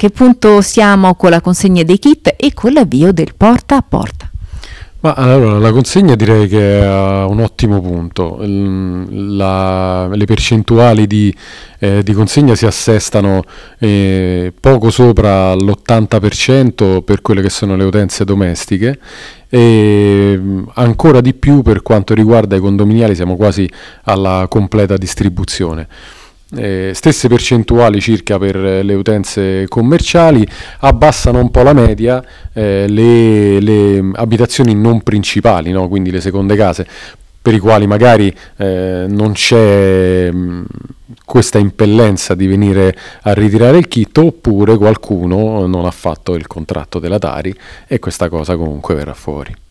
che punto siamo con la consegna dei kit e con l'avvio del porta a porta? Ma allora, la consegna direi che è un ottimo punto. La, le percentuali di, eh, di, consegna si assestano eh, poco sopra l'80% per quelle che sono le utenze domestiche e mm, ancora di più per quanto riguarda i condominiali, siamo quasi alla completa distribuzione eh, stesse percentuali circa per eh, le utenze commerciali, abbassano un po' la media eh, le, le, abitazioni non principali, no? quindi le seconde case, per i quali magari eh, non c'è mm, questa impellenza di venire a ritirare il kit oppure qualcuno non ha fatto il contratto della Tari e questa cosa comunque verrà fuori.